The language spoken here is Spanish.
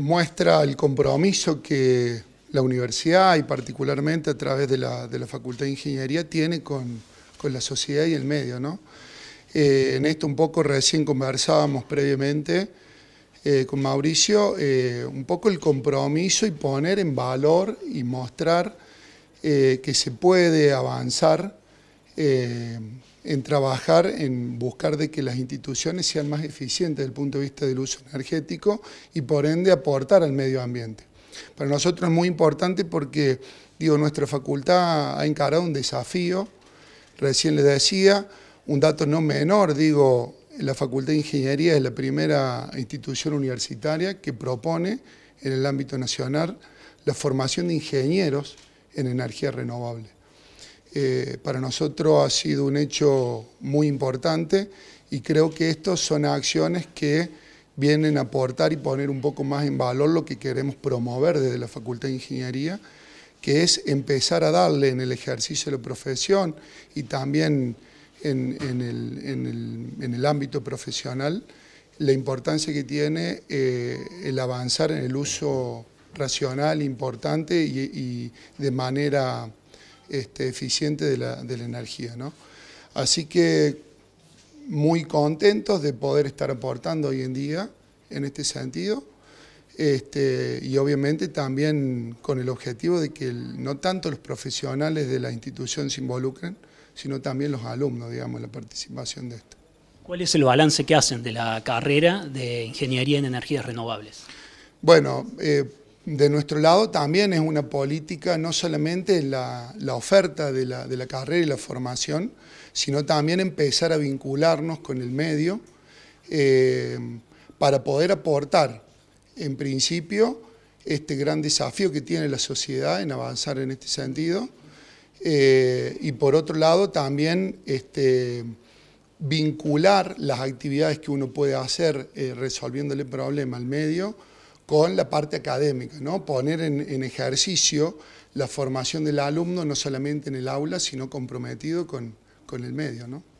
Muestra el compromiso que la universidad y particularmente a través de la, Facultad de Ingeniería tiene con, la sociedad y el medio. Eh, en esto un poco recién conversábamos previamente eh, con Mauricio, eh, un poco el compromiso y poner en valor y mostrar que se puede avanzar en trabajar, en buscar de que las instituciones sean más eficientes desde el punto de vista del uso energético y por ende aportar al medio ambiente. Para nosotros es muy importante porque digo, nuestra facultad ha encarado un desafío, recién les decía, un dato no menor, digo, la Facultad de Ingeniería es la primera institución universitaria que propone en el ámbito nacional la formación de ingenieros en energía renovables. Eh, para nosotros ha sido un hecho muy importante y creo que estas son acciones que vienen a aportar y poner un poco más en valor lo que queremos promover desde la Facultad de Ingeniería, que es empezar a darle en el ejercicio de la profesión y también en, el, ámbito profesional la importancia que tiene eh, el avanzar en el uso racional, importante y de manera este, eficiente de la, energía. ¿no? Así que muy contentos de poder estar aportando hoy en día en este sentido. Este, y obviamente también con el objetivo de que no tanto los profesionales de la institución se involucren, sino también los alumnos, digamos, la participación de esto. ¿Cuál es el balance que hacen de la carrera de Ingeniería en Energías Renovables? Bueno, eh, de nuestro lado también es una política, no solamente la, la oferta de la, carrera y la formación, sino también empezar a vincularnos con el medio eh, para poder aportar, en principio, este gran desafío que tiene la sociedad en avanzar en este sentido. Eh, y por otro lado, también este, vincular las actividades que uno puede hacer eh, resolviéndole problema al medio con la parte académica, ¿no? poner en, ejercicio la formación del alumno no solamente en el aula, sino comprometido con, con el medio. ¿no?